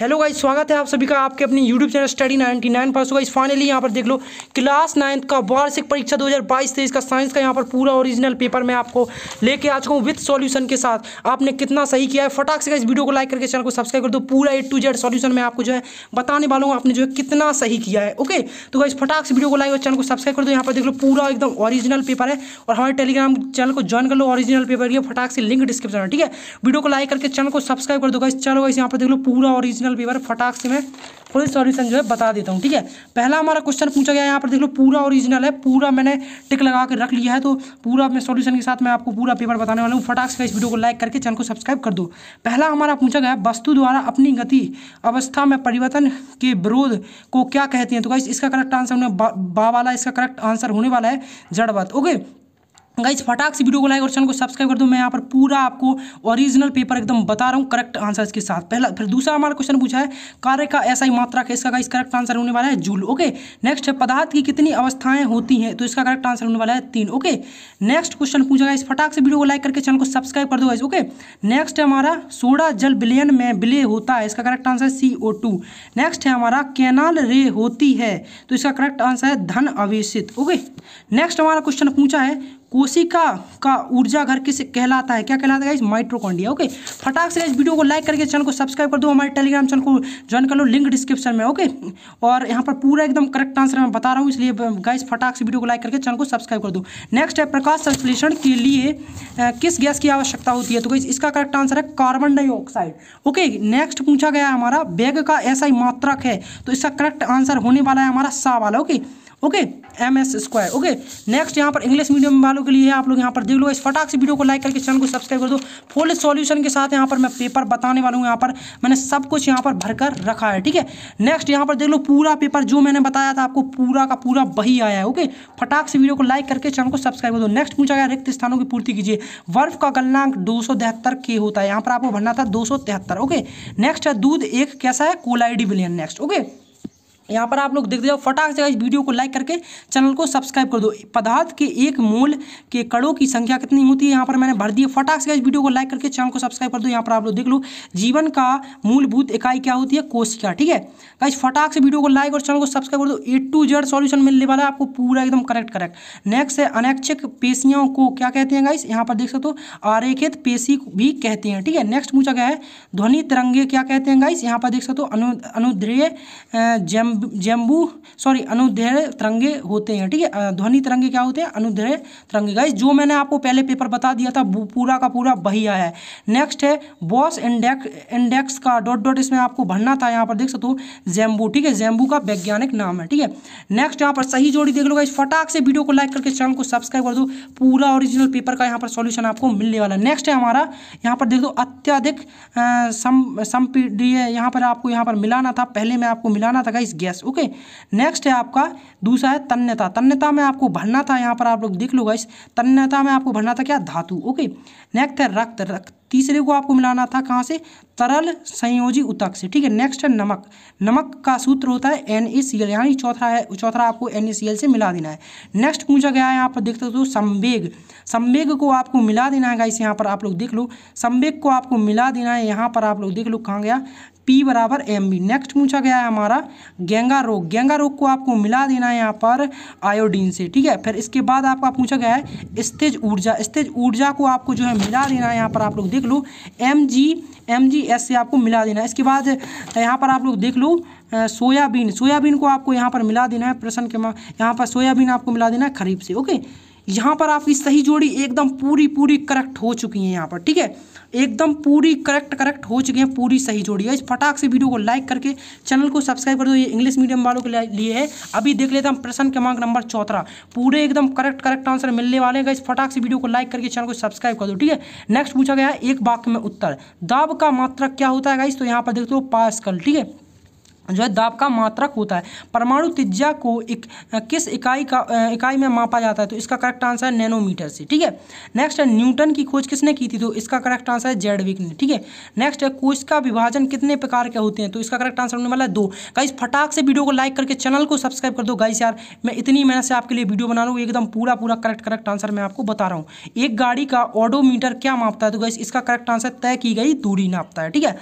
hello guys स्वागत है आप सभी का आपके अपने यूट्यूब चैनल स्टडी 99 नाइन पर गाइस फाइनली यहाँ पर देख लो क्लास नाइन्थ का वार्षिक परीक्षा 2022 तेईस का साइंस का यहाँ पर पूरा ओरिजिनल पेपर मैं आपको लेके आ चुका हूँ विथ सॉल्यूशन के साथ आपने कितना सही किया है फटाक से इस वीडियो को लाइक करके चैनल को सब्सक्राइब कर दो पूरा ए टू जेड सॉल्यूशन मैं आपको जो है बताने वाला हूँ आपने जो है कितना सही किया है ओके तो गाइस फटाक से वीडियो को लाइक और चैनल को सब्सक्राइब कर दो यहाँ पर देख लो पूरा एकदम ऑरिजिनल पेपर है और हमारे टेलीग्राम चैनल को ज्वाइन कर लो ऑरिजिनल पेपर के फटाक से लिंक डिस्क्रिप्शन है ठीक है वीडियो को लाइक करके चैनल को सब्सक्राइब कर दो गाइस चलो गाइस यहाँ पर देख लो पूरा ऑरिजिनल ओरिजिनल पेपर फटाक से मैं फुल सॉल्यूशन जो है बता देता हूँ ठीक है पहला हमारा क्वेश्चन पूछा गया यहाँ पर देख लो पूरा ओरिजिनल है पूरा मैंने टिक लगा के रख लिया है तो पूरा मैं सॉल्यूशन के साथ मैं आपको पूरा पेपर बताने वाला हूँ फटाक से इस वीडियो को लाइक करके चैनल को सब्सक्राइब कर दो पहला हमारा पूछा गया वस्तु द्वारा अपनी गति अवस्था में परिवर्तन के विरोध को क्या कहते हैं तो कहा इसका करेक्ट आंसर होने बा वाला इसका करेक्ट आंसर होने वाला है जड़वत ओके गाइस फटाक से वीडियो को लाइक और चैनल को सब्सक्राइब कर दो मैं यहाँ पर पूरा आपको ओरिजिनल पेपर एकदम बता रहा हूँ करेक्ट आंसर्स के साथ पहला फिर दूसरा हमारा क्वेश्चन पूछा है कार्य का ऐसा ही मात्रा का इसका गाइस करेक्ट आंसर होने वाला है जूल ओके नेक्स्ट है पदार्थ की कितनी अवस्थाएं होती हैं तो इसका करेक्ट आंसर होने वाला है तीन ओके नेक्स्ट क्वेश्चन पूछा इस फटाक से वीडियो को लाइक करके चैनल को सब्सक्राइब कर दो गाइस ओके नेक्स्ट है हमारा सोडा जल विलयन में विलय होता है इसका करेक्ट आंसर सी नेक्स्ट है हमारा कैनाल रे होती है तो इसका करेक्ट आंसर है धन अवेशित ओके नेक्स्ट हमारा क्वेश्चन पूछा है कोशिका का ऊर्जा घर किस कहलाता है क्या कहलाता है इस माइट्रोकॉन्डिया ओके फटाक से इस वीडियो को लाइक करके चैनल को सब्सक्राइब कर दो हमारे टेलीग्राम चैनल को ज्वाइन कर लो लिंक डिस्क्रिप्शन में ओके और यहाँ पर पूरा एकदम करेक्ट आंसर मैं बता रहा हूँ इसलिए गाइस फटाक से वीडियो को लाइक करके चैनल को सब्सक्राइब कर दो नेक्स्ट है प्रकाश संश्लेषण के लिए किस गैस की आवश्यकता होती है तो गाइस इसका करेक्ट आंसर है कार्बन डाइऑक्साइड ओके नेक्स्ट पूछा गया हमारा बैग का ऐसा ही मात्रक है तो इसका करेक्ट आंसर होने वाला है हमारा सा वाला okay okay M S square okay next यहाँ पर इंग्लिश मीडियम वालों के लिए आप लोग यहाँ पर देख लो इस फटाक से वीडियो को लाइक करके चैनल को सब्सक्राइब कर दो फुल सॉल्यूशन के साथ यहाँ पर मैं पेपर बताने वाला हूँ यहाँ पर मैंने सब कुछ यहाँ पर भरकर रखा है ठीक है नेक्स्ट यहाँ पर देख लो पूरा पेपर जो मैंने बताया था आपको पूरा का पूरा वही आया है ओके फटाक से वीडियो को लाइक करके चैनल को सब्सक्राइब कर दो नेक्स्ट पूछा गया रिक्त स्थानों की पूर्ति कीजिए वर्फ का गलनांक दो के होता है यहाँ पर आपको भरना था दो ओके नेक्स्ट है दूध एक कैसा है कोलाइडी बिलियन नेक्स्ट ओके यहाँ पर आप लोग देखते जाओ फटाक से इस वीडियो को लाइक करके चैनल को सब्सक्राइब कर दो पदार्थ के एक मोल के कड़ों की संख्या कितनी होती है यहाँ पर मैंने भर दिया फटाक से इस वीडियो को लाइक करके चैनल को सब्सक्राइब कर दो यहाँ पर आप लोग देख लो जीवन का मूलभूत इकाई क्या होती है कोशिका ठीक है गाइज फटाक से वीडियो को लाइक और चैनल को सब्सक्राइब कर दो ए टू जेड सॉल्यूशन मिलने वाला है आपको पूरा एकदम करेक्ट करेक्ट नेक्स्ट है अनैच्छिक पेशियों को क्या कहते हैं गाइस यहाँ पर देख सकते हो आरेखित पेशी भी कहते हैं ठीक है नेक्स्ट पूछा गया है ध्वनि तिरंगे क्या कहते हैं गाइस यहाँ पर देख सकते हो अनु अनुद्रेय जेम्बू सॉरी अनुदैर्य तरंगे होते हैं ठीक है ध्वनि तरंगे क्या होते हैं अनुदैर्य तरंगे गाइस जो मैंने आपको पहले पेपर बता दिया था पूरा का पूरा बहिया है नेक्स्ट है बॉस इंडेक्स इंडेक्स का डॉट डॉट इसमें आपको भरना था यहाँ पर देख सकते हो जेम्बू ठीक है जेम्बू का वैज्ञानिक नाम है ठीक है नेक्स्ट यहाँ पर सही जोड़ी देख लो गाइस फटाक से वीडियो को लाइक करके चैनल को सब्सक्राइब कर दो पूरा ओरिजिनल पेपर का यहाँ पर सोल्यूशन आपको मिलने वाला नेक्स्ट है हमारा यहाँ पर देख दो अत्यधिक सम यहाँ पर आपको यहाँ पर मिलाना था पहले मैं आपको मिलाना था गाइस यस ओके नेक्स्ट है आपका दूसरा है तन्यता तन्यता में आपको भरना था यहाँ पर आप लोग देख लो गाइस तन्यता में आपको भरना था क्या धातु ओके नेक्स्ट है रक्त रक्त तीसरे को आपको मिलाना था कहाँ से तरल संयोजी उतक से ठीक है नेक्स्ट है नमक नमक का सूत्र होता है एन ए सी एल यानी चौथा है चौथा आपको एन ए सी एल से मिला देना है नेक्स्ट पूछा गया है यहाँ पर देखते हो तो संवेग संवेग को आपको मिला देना है इसे यहाँ पर आप लोग देख लो संवेग को आपको मिला देना है यहाँ पर आप लोग देख लो कहाँ गया पी बराबर एम बी नेक्स्ट पूछा गया है हमारा गेंगा रोग गेंगा रोग को आपको मिला देना है यहाँ पर आयोडीन से ठीक है फिर इसके बाद आपका पूछा गया है स्तेज ऊर्जा स्तेज ऊर्जा को आपको जो है मिला देना है यहाँ पर आप लोग देख लो M G M G S से आपको मिला देना है इसके बाद यहाँ पर आप लोग देख लो सोयाबीन सोयाबीन को आपको यहाँ पर मिला देना है प्रश्न के यहाँ पर सोयाबीन आपको मिला देना है खरीफ से ओके यहाँ पर आपकी सही जोड़ी एकदम पूरी पूरी करेक्ट हो चुकी है यहाँ पर ठीक है एकदम पूरी करेक्ट करेक्ट हो चुकी है पूरी सही जोड़ी है इस फटाक से वीडियो को लाइक करके चैनल को सब्सक्राइब कर दो ये इंग्लिश मीडियम वालों के लिए है अभी देख लेते हैं प्रश्न क्रमांक नंबर चौथा पूरे एकदम करेक्ट करेक्ट आंसर मिलने वाले हैं इस फटाक से वीडियो को लाइक करके चैनल को सब्सक्राइब कर दो ठीक है नेक्स्ट पूछा गया है एक वाक्य में उत्तर दाब का मात्रक क्या होता है गाइस तो यहाँ पर देखते हो पास ठीक है जो है दाब का मात्रक होता है परमाणु त्रिज्या को एक किस इकाई का इकाई में मापा जाता है तो इसका करेक्ट आंसर है नैनोमीटर से ठीक है नेक्स्ट है न्यूटन की खोज किसने की थी तो इसका करेक्ट आंसर है जेडविक ने ठीक है नेक्स्ट है कोश का विभाजन कितने प्रकार के होते हैं तो इसका करेक्ट आंसर होने वाला है दो गाइस फटाक से वीडियो को लाइक करके चैनल को सब्सक्राइब कर दो गाइस यार मैं इतनी मेहनत से आपके लिए वीडियो बना लूँ एकदम पूरा पूरा करेक्ट करेक्ट आंसर मैं आपको बता रहा हूँ एक गाड़ी का ऑडोमीटर क्या मापता है तो गाइस इसका करेक्ट आंसर तय की गई दूरी नापता है ठीक है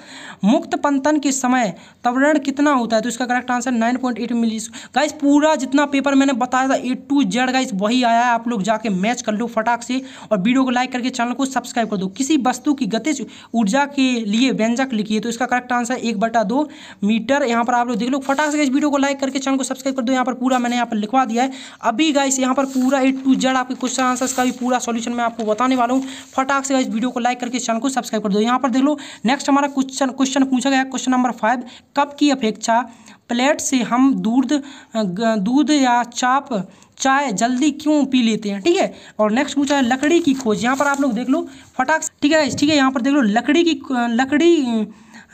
मुक्त पंतन के समय तवरण कितना कितना होता है तो इसका correct answer nine point eight मिली गाइस पूरा जितना पेपर मैंने बताया था ए टू जेड गाइस वही आया है आप लोग जाके मैच कर लो फटाक से और वीडियो को लाइक करके चैनल को सब्सक्राइब कर दो किसी वस्तु की गतिज ऊर्जा के लिए व्यंजक लिखिए तो इसका करेक्ट आंसर एक बटा दो मीटर यहाँ पर आप लोग देख लो फटाक से इस वीडियो को लाइक करके चैनल को सब्सक्राइब कर दो यहाँ पर पूरा मैंने यहाँ पर लिखवा दिया है अभी गाइस यहाँ पर पूरा ए टू जेड आपके क्वेश्चन आंसर का भी पूरा सोल्यूशन मैं आपको बताने वाला हूँ फटाक से इस वीडियो को लाइक करके चैनल को सब्सक्राइब कर दो यहाँ पर देख लो नेक्स्ट हमारा क्वेश्चन क्वेश्चन पूछा गया क्वेश्चन नंबर फाइव कब की अपेक्षा अपेक्षा प्लेट से हम दूध दूध या चाप चाय जल्दी क्यों पी लेते हैं ठीक है और नेक्स्ट पूछा है लकड़ी की खोज यहाँ पर आप लोग देख लो फटाक ठीक है ठीक है यहाँ पर देख लो लकड़ी की लकड़ी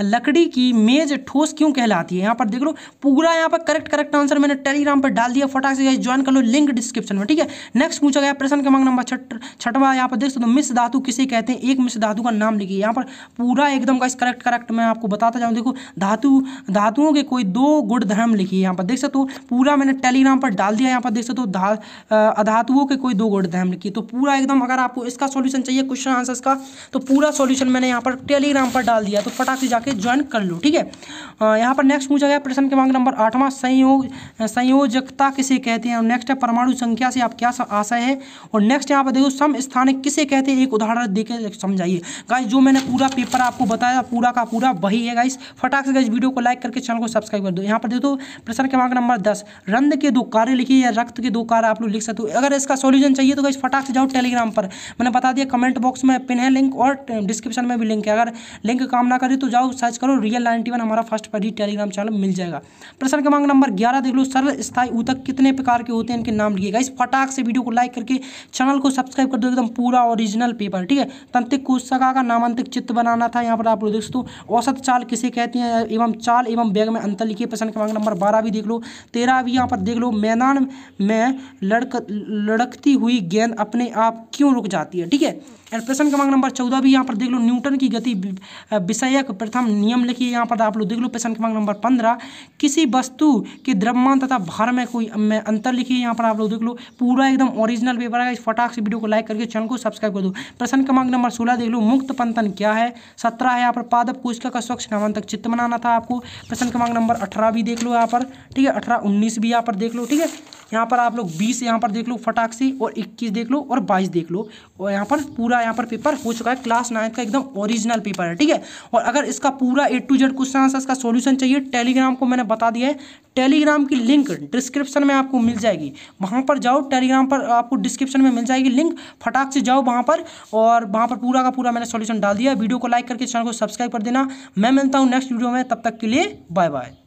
लकड़ी की मेज ठोस क्यों कहलाती है यहाँ पर देख लो पूरा यहाँ पर करेक्ट करेक्ट आंसर मैंने टेलीग्राम पर डाल दिया फटाक से ज्वाइन कर लो लिंक डिस्क्रिप्शन में ठीक है नेक्स्ट पूछा गया प्रश्न क्रमांक नंबर छठ छठवा यहाँ पर देख सकते मिस धातु किसे कहते हैं एक मिस धातु का नाम लिखिए यहाँ पर पूरा एकदम का करेक्ट करेक्ट मैं आपको बताता जाऊँ देखो धातु धातुओं के कोई दो गुड़ धर्म लिखिए यहाँ पर देख सकते हो पूरा मैंने टेलीग्राम पर डाल दिया यहाँ पर देख सकते हो अधातुओं के कोई दो गुड़ धर्म लिखिए तो पूरा एकदम अगर आपको इसका सोल्यूशन चाहिए क्वेश्चन आंसर का तो पूरा सोल्यूशन मैंने यहाँ पर टेलीग्राम पर डाल दिया तो फटाक से जाकर करके ज्वाइन कर लो ठीक है यहाँ पर नेक्स्ट पूछा गया प्रश्न क्रमांक नंबर आठवां संयोग संयोजकता किसे कहते हैं और नेक्स्ट है परमाणु संख्या से आप क्या आशय है और नेक्स्ट यहाँ पर देखो सम स्थानिक किसे कहते हैं एक उदाहरण देकर समझाइए गाइस जो मैंने पूरा पेपर आपको बताया पूरा का पूरा वही है गाइस फटाक से गाइस वीडियो को लाइक करके चैनल को सब्सक्राइब कर दो यहाँ पर देखो प्रश्न क्रमांक नंबर दस रंध के दो कार्य लिखिए या रक्त के दो कार्य आप लोग लिख सकते हो अगर इसका सोल्यूशन चाहिए तो गाइस फटाक से जाओ टेलीग्राम पर मैंने बता दिया कमेंट बॉक्स में पिन है लिंक और डिस्क्रिप्शन में भी लिंक है अगर लिंक काम ना करे तो जाओ जाओ सर्च करो रियल नाइनटी वन हमारा फर्स्ट पर ही टेलीग्राम चैनल मिल जाएगा प्रश्न क्रमांक नंबर ग्यारह देख लो सरल स्थाई ऊतक कितने प्रकार के होते हैं इनके नाम लिखिएगा इस फटाक से वीडियो को लाइक करके चैनल को सब्सक्राइब कर दो एकदम पूरा ओरिजिनल पेपर ठीक है तंत्रिक कोशिका का नामांतिक चित्र बनाना था यहाँ पर आप लोग देख सकते हो औसत चाल किसे कहते हैं एवं चाल एवं बैग में अंतर लिखिए प्रश्न क्रमांक नंबर बारह भी देख लो तेरह भी यहाँ पर देख लो मैदान में लड़क लड़कती हुई गेंद अपने आप क्यों रुक जाती है ठीक है प्रश्न क्रमांक नंबर चौदह भी यहाँ पर देख लो न्यूटन की गति विषयक प्रथम प्रथम नियम लिखिए यहाँ पर आप लोग देख लो प्रश्न क्रमांक नंबर पंद्रह किसी वस्तु के द्रव्यमान तथा भार में कोई में अंतर लिखिए यहाँ पर आप लोग देख लो पूरा एकदम ओरिजिनल पेपर है इस फटाक से वीडियो को लाइक करके चैनल को सब्सक्राइब कर दो प्रश्न क्रमांक नंबर सोलह देख लो मुक्त पंथन क्या है सत्रह है यहाँ पर पादप कोशिका का स्वच्छ नामान तक चित्त बनाना था आपको प्रश्न क्रमांक नंबर अठारह भी देख लो यहाँ पर ठीक है अठारह उन्नीस भी यहाँ पर देख लो ठीक है यहाँ पर आप लोग बीस यहाँ पर देख लो फटाक से और इक्कीस देख लो और बाईस देख लो और यहाँ पर पूरा यहाँ पर पेपर हो चुका है क्लास नाइन्थ का एकदम ओरिजिनल पेपर है ठीक है और अगर इसका पूरा A to Z question answer इसका सोल्यूशन चाहिए टेलीग्राम को मैंने बता दिया है टेलीग्राम की लिंक डिस्क्रिप्शन में आपको मिल जाएगी वहाँ पर जाओ टेलीग्राम पर आपको डिस्क्रिप्शन में मिल जाएगी लिंक फटाक से जाओ वहाँ पर और वहाँ पर पूरा का पूरा मैंने सोल्यूशन डाल दिया वीडियो को लाइक करके चैनल को सब्सक्राइब कर देना मैं मिलता हूँ नेक्स्ट वीडियो में तब तक के लिए बाय बाय